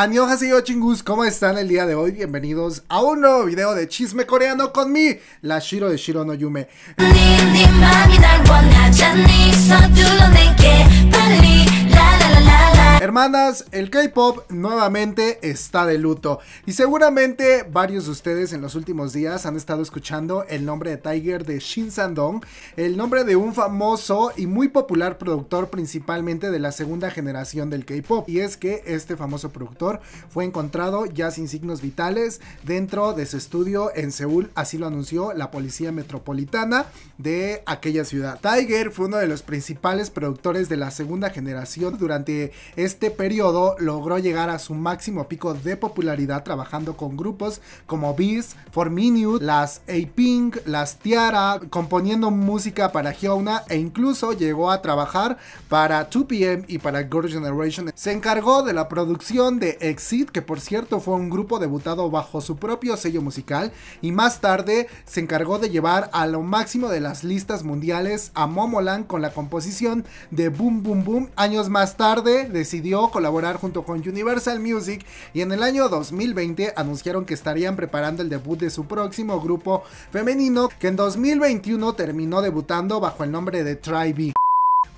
Annyeonghaseyo chingus, ¿cómo están el día de hoy? Bienvenidos a un nuevo video de chisme coreano con mí, la Shiro de Shiro no Yume. Hermanas, el K-Pop nuevamente está de luto y seguramente varios de ustedes en los últimos días han estado escuchando el nombre de Tiger de Shin Sandong, el nombre de un famoso y muy popular productor principalmente de la segunda generación del K-Pop y es que este famoso productor fue encontrado ya sin signos vitales dentro de su estudio en Seúl, así lo anunció la policía metropolitana de aquella ciudad. Tiger fue uno de los principales productores de la segunda generación durante este este periodo logró llegar a su máximo pico de popularidad trabajando con grupos como Beast, 4minute, las A-Pink, las Tiara, componiendo música para Hyuna e incluso llegó a trabajar para 2PM y para Girl Generation. Se encargó de la producción de Exit, que por cierto fue un grupo debutado bajo su propio sello musical y más tarde se encargó de llevar a lo máximo de las listas mundiales a Momoland con la composición de Boom Boom Boom. Años más tarde decidió decidió colaborar junto con Universal Music y en el año 2020 anunciaron que estarían preparando el debut de su próximo grupo femenino que en 2021 terminó debutando bajo el nombre de Tribe.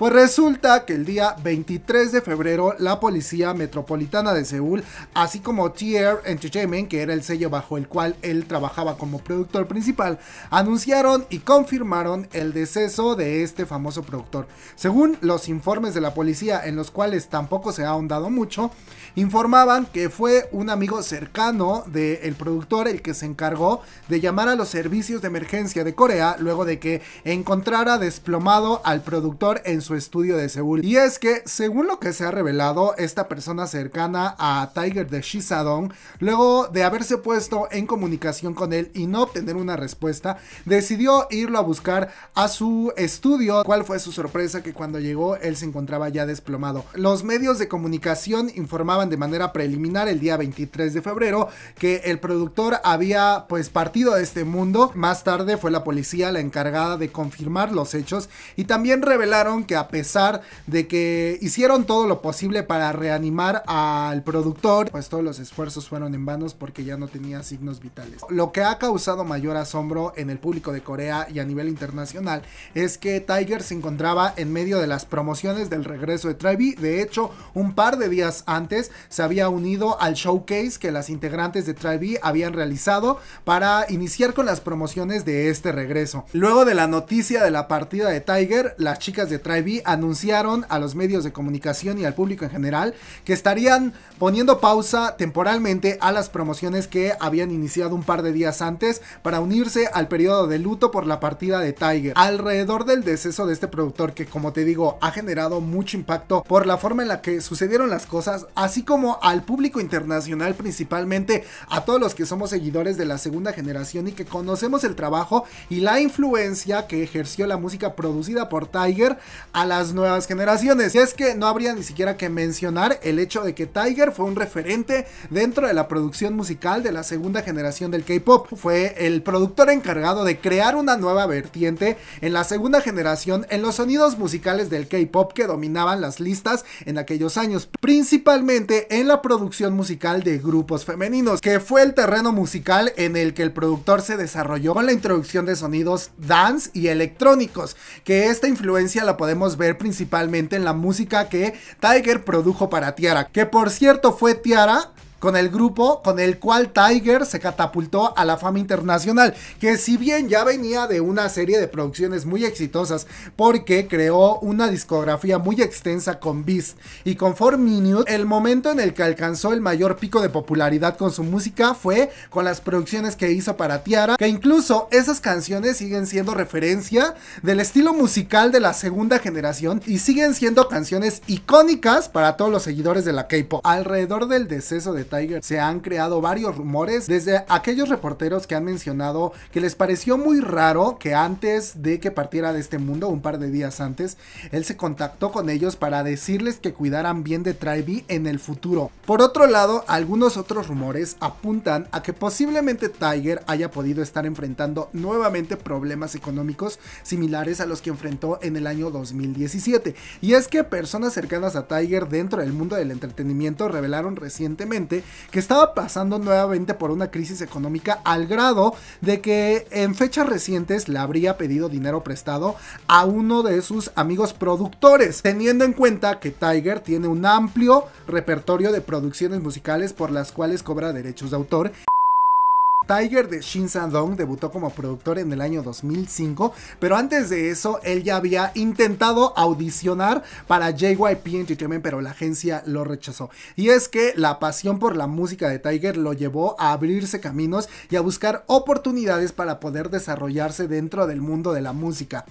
Pues resulta que el día 23 de febrero la Policía Metropolitana de Seúl, así como Tier Entertainment, que era el sello bajo el cual él trabajaba como productor principal, anunciaron y confirmaron el deceso de este famoso productor. Según los informes de la policía, en los cuales tampoco se ha ahondado mucho, informaban que fue un amigo cercano del productor el que se encargó de llamar a los servicios de emergencia de Corea luego de que encontrara desplomado al productor en su estudio de Seúl. Y es que, según lo que se ha revelado, esta persona cercana a Tiger de Shizadong, luego de haberse puesto en comunicación con él y no obtener una respuesta, decidió irlo a buscar a su estudio. ¿Cuál fue su sorpresa? Que cuando llegó él se encontraba ya desplomado. Los medios de comunicación informaban de manera preliminar el día 23 de febrero que el productor había pues partido de este mundo. Más tarde fue la policía la encargada de confirmar los hechos y también revelaron que a pesar de que hicieron todo lo posible para reanimar al productor, pues todos los esfuerzos fueron en vanos porque ya no tenía signos vitales. Lo que ha causado mayor asombro en el público de Corea y a nivel internacional es que Tiger se encontraba en medio de las promociones del regreso de Trevi. De hecho, un par de días antes se había unido al showcase que las integrantes de Trevi habían realizado para iniciar con las promociones de este regreso. Luego de la noticia de la partida de Tiger, las chicas de Trevi anunciaron a los medios de comunicación y al público en general que estarían poniendo pausa temporalmente a las promociones que habían iniciado un par de días antes para unirse al periodo de luto por la partida de Tiger. Alrededor del deceso de este productor que como te digo ha generado mucho impacto por la forma en la que sucedieron las cosas, así como al público internacional principalmente, a todos los que somos seguidores de la segunda generación y que conocemos el trabajo y la influencia que ejerció la música producida por Tiger a las nuevas generaciones. Y es que no habría ni siquiera que mencionar el hecho de que Tiger fue un referente dentro de la producción musical de la segunda generación del K-Pop. Fue el productor encargado de crear una nueva vertiente en la segunda generación en los sonidos musicales del K-Pop que dominaban las listas en aquellos años, principalmente en la producción musical de grupos femeninos, que fue el terreno musical en el que el productor se desarrolló con la introducción de sonidos dance y electrónicos, que esta influencia la podemos ver principalmente en la música que Tiger produjo para Tiara, que por cierto fue Tiara con el grupo con el cual Tiger se catapultó a la fama internacional, que si bien ya venía de una serie de producciones muy exitosas, porque creó una discografía muy extensa con Beast y con 4 Minute, el momento en el que alcanzó el mayor pico de popularidad con su música fue con las producciones que hizo para Tiara, que incluso esas canciones siguen siendo referencia del estilo musical de la segunda generación y siguen siendo canciones icónicas para todos los seguidores de la K-pop. Alrededor del deceso de Tiger se han creado varios rumores desde aquellos reporteros que han mencionado que les pareció muy raro que antes de que partiera de este mundo, un par de días antes, él se contactó con ellos para decirles que cuidaran bien de Tribe en el futuro. Por otro lado, algunos otros rumores apuntan a que posiblemente Tiger haya podido estar enfrentando nuevamente problemas económicos similares a los que enfrentó en el año 2017. Y es que personas cercanas a Tiger dentro del mundo del entretenimiento revelaron recientemente que estaba pasando nuevamente por una crisis económica al grado de que en fechas recientes le habría pedido dinero prestado a uno de sus amigos productores, teniendo en cuenta que Tiger tiene un amplio repertorio de producciones musicales por las cuales cobra derechos de autor Tiger de Shin Sandong dong debutó como productor en el año 2005, pero antes de eso él ya había intentado audicionar para JYP Entertainment, pero la agencia lo rechazó. Y es que la pasión por la música de Tiger lo llevó a abrirse caminos y a buscar oportunidades para poder desarrollarse dentro del mundo de la música.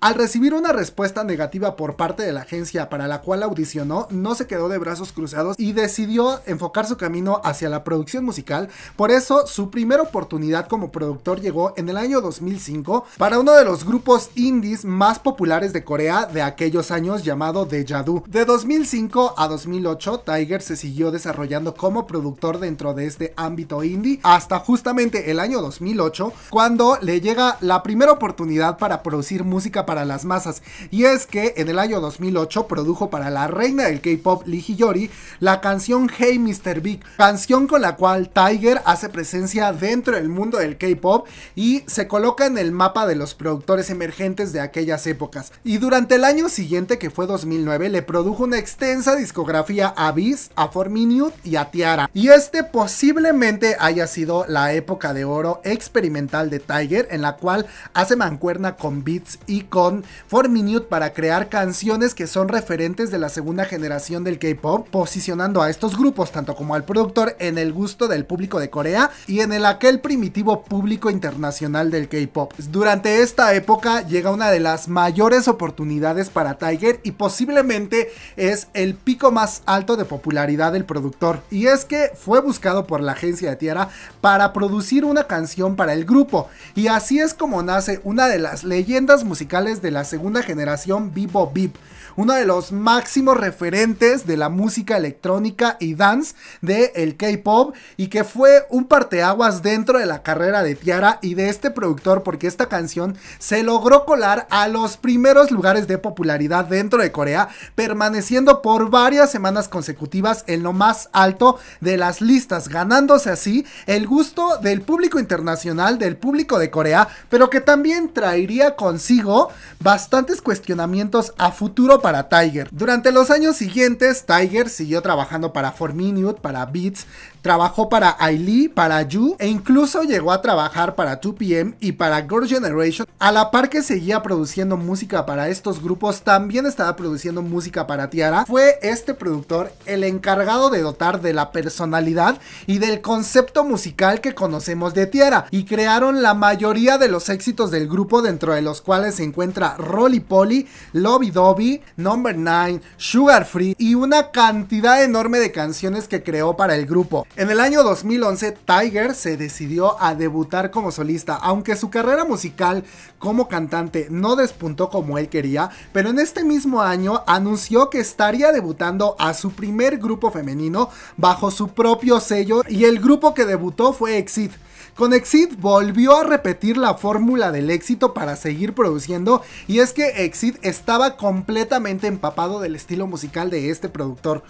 Al recibir una respuesta negativa por parte de la agencia para la cual audicionó, no se quedó de brazos cruzados y decidió enfocar su camino hacia la producción musical. Por eso, su primer oportunidad como productor llegó en el año 2005 para uno de los grupos indies más populares de Corea de aquellos años llamado The Jadu. De 2005 a 2008, Tiger se siguió desarrollando como productor dentro de este ámbito indie hasta justamente el año 2008 cuando le llega la primera oportunidad para producir música para las masas y es que en el año 2008 produjo para la reina del K-pop Lee Hiyori la canción Hey Mr. Big, canción con la cual Tiger hace presencia dentro del mundo del K-pop y se coloca en el mapa de los productores emergentes de aquellas épocas. Y durante el año siguiente, que fue 2009, le produjo una extensa discografía a Beast, a Forminute y a Tiara. Y este posiblemente haya sido la época de oro experimental de Tiger, en la cual hace mancuerna con Beats y con Forminute para crear canciones que son referentes de la segunda generación del K-pop, posicionando a estos grupos, tanto como al productor, en el gusto del público de Corea y en el aquel primitivo público internacional del K-pop. Durante esta época llega una de las mayores oportunidades para Tiger y posiblemente es el pico más alto de popularidad del productor. Y es que fue buscado por la agencia de Tierra para producir una canción para el grupo. Y así es como nace una de las leyendas musicales de la segunda generación Vivo Vip, uno de los máximos referentes de la música electrónica y dance del K-pop y que fue un parteaguas dentro de la carrera de Tiara y de este productor porque esta canción se logró colar a los primeros lugares de popularidad dentro de Corea, permaneciendo por varias semanas consecutivas en lo más alto de las listas, ganándose así el gusto del público internacional, del público de Corea, pero que también traería consigo bastantes cuestionamientos a futuro para Tiger. Durante los años siguientes, Tiger siguió trabajando para 4 Minute, para Beats, Trabajó para Ailee, para Yu e incluso llegó a trabajar para 2PM y para Girl Generation. A la par que seguía produciendo música para estos grupos, también estaba produciendo música para Tiara. Fue este productor el encargado de dotar de la personalidad y del concepto musical que conocemos de Tiara y crearon la mayoría de los éxitos del grupo dentro de los cuales se encuentra Rolly Polly, Lobby Dobby, Number 9, Sugar Free y una cantidad enorme de canciones que creó para el grupo. En el año 2011, Tiger se decidió a debutar como solista, aunque su carrera musical como cantante no despuntó como él quería, pero en este mismo año anunció que estaría debutando a su primer grupo femenino bajo su propio sello y el grupo que debutó fue Exit. Con Exit volvió a repetir la fórmula del éxito para seguir produciendo y es que Exit estaba completamente empapado del estilo musical de este productor.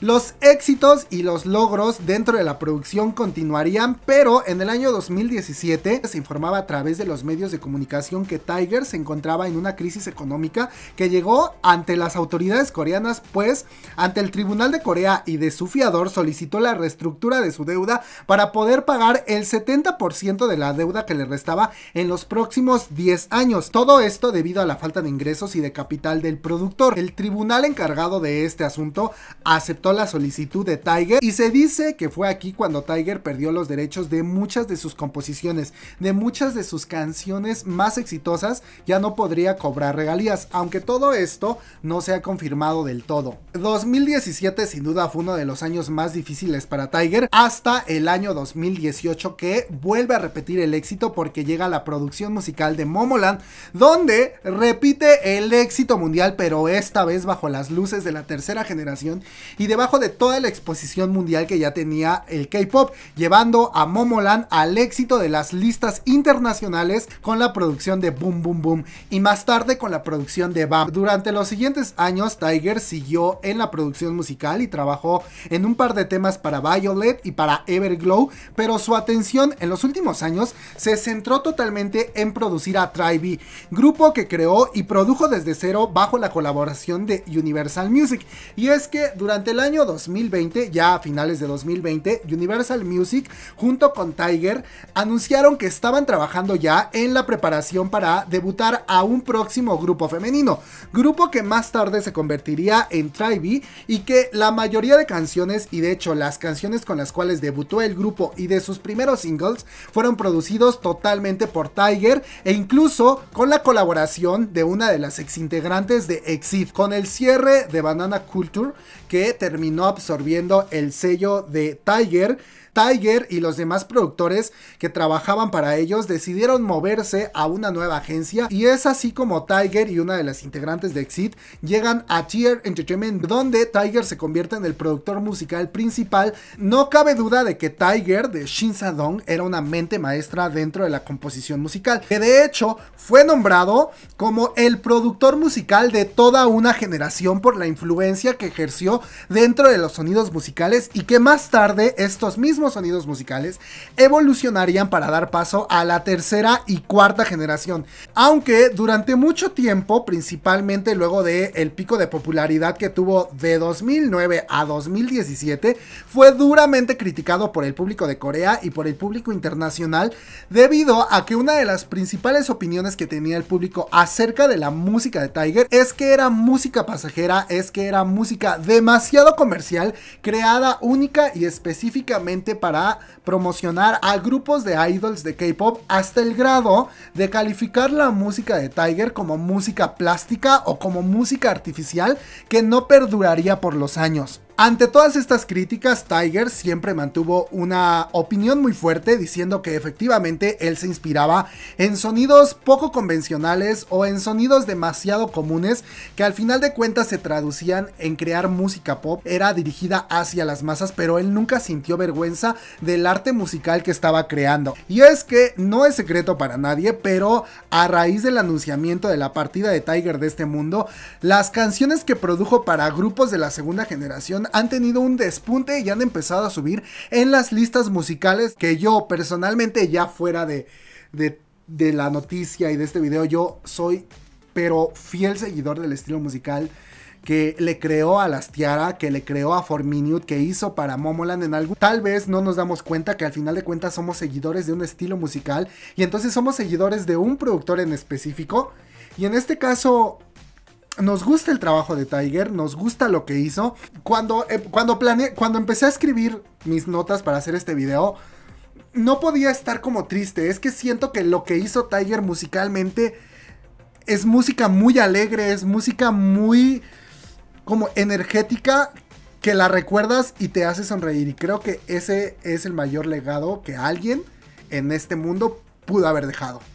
Los éxitos y los logros dentro de la producción continuarían, pero en el año 2017 se informaba a través de los medios de comunicación que Tiger se encontraba en una crisis económica que llegó ante las autoridades coreanas, pues ante el Tribunal de Corea y de su fiador solicitó la reestructura de su deuda para poder pagar el 70% de la deuda que le restaba en los próximos 10 años. Todo esto debido a la falta de ingresos y de capital del productor. El tribunal encargado de este asunto aceptó la solicitud de Tiger y se dice que fue aquí cuando Tiger perdió los derechos de muchas de sus composiciones, de muchas de sus canciones más exitosas, ya no podría cobrar regalías, aunque todo esto no se ha confirmado del todo. 2017 sin duda fue uno de los años más difíciles para Tiger hasta el año 2018 que vuelve a repetir el éxito porque llega la producción musical de Momoland donde repite el éxito mundial pero esta vez bajo las luces de la tercera generación y de debajo de toda la exposición mundial que ya tenía el K-pop, llevando a Momoland al éxito de las listas internacionales con la producción de Boom Boom Boom y más tarde con la producción de Bam. Durante los siguientes años, Tiger siguió en la producción musical y trabajó en un par de temas para Violet y para Everglow, pero su atención en los últimos años se centró totalmente en producir a Tribe, grupo que creó y produjo desde cero bajo la colaboración de Universal Music. Y es que durante la año 2020, ya a finales de 2020, Universal Music junto con Tiger anunciaron que estaban trabajando ya en la preparación para debutar a un próximo grupo femenino, grupo que más tarde se convertiría en Tribe y que la mayoría de canciones y de hecho las canciones con las cuales debutó el grupo y de sus primeros singles fueron producidos totalmente por Tiger e incluso con la colaboración de una de las exintegrantes de Exit con el cierre de Banana Culture que terminó absorbiendo el sello de Tiger Tiger y los demás productores que trabajaban para ellos decidieron moverse a una nueva agencia y es así como Tiger y una de las integrantes de Exit llegan a Tier Entertainment donde Tiger se convierte en el productor musical principal. No cabe duda de que Tiger de Shin Sadong era una mente maestra dentro de la composición musical, que de hecho fue nombrado como el productor musical de toda una generación por la influencia que ejerció dentro de los sonidos musicales y que más tarde estos mismos sonidos musicales, evolucionarían para dar paso a la tercera y cuarta generación, aunque durante mucho tiempo, principalmente luego del el pico de popularidad que tuvo de 2009 a 2017, fue duramente criticado por el público de Corea y por el público internacional debido a que una de las principales opiniones que tenía el público acerca de la música de Tiger es que era música pasajera, es que era música demasiado comercial, creada única y específicamente para promocionar a grupos de idols de K-pop hasta el grado de calificar la música de Tiger como música plástica o como música artificial que no perduraría por los años. Ante todas estas críticas, Tiger siempre mantuvo una opinión muy fuerte diciendo que efectivamente él se inspiraba en sonidos poco convencionales o en sonidos demasiado comunes que al final de cuentas se traducían en crear música pop, era dirigida hacia las masas, pero él nunca sintió vergüenza del arte musical que estaba creando. Y es que no es secreto para nadie, pero a raíz del anunciamiento de la partida de Tiger de este mundo, las canciones que produjo para grupos de la segunda generación han, tenido un despunte y han empezado a subir en las listas musicales que yo personalmente ya fuera de, de, la noticia y de este video, yo soy pero fiel seguidor del estilo musical que le creó a Las Tiara, que le creó a 4minute, que hizo para Momoland en algo. Tal vez no nos damos cuenta que al final de cuentas somos seguidores de un estilo musical y entonces somos seguidores de un productor en específico. Y en este caso, nos gusta el trabajo de Tiger, nos gusta lo que hizo. Cuando, eh, cuando, planeé, cuando empecé a escribir mis notas para hacer este video, no podía estar como triste. Es que siento que lo que hizo Tiger musicalmente es música muy alegre, es música muy como energética que la recuerdas y te hace sonreír. Y creo que ese es el mayor legado que alguien en este mundo pudo haber dejado.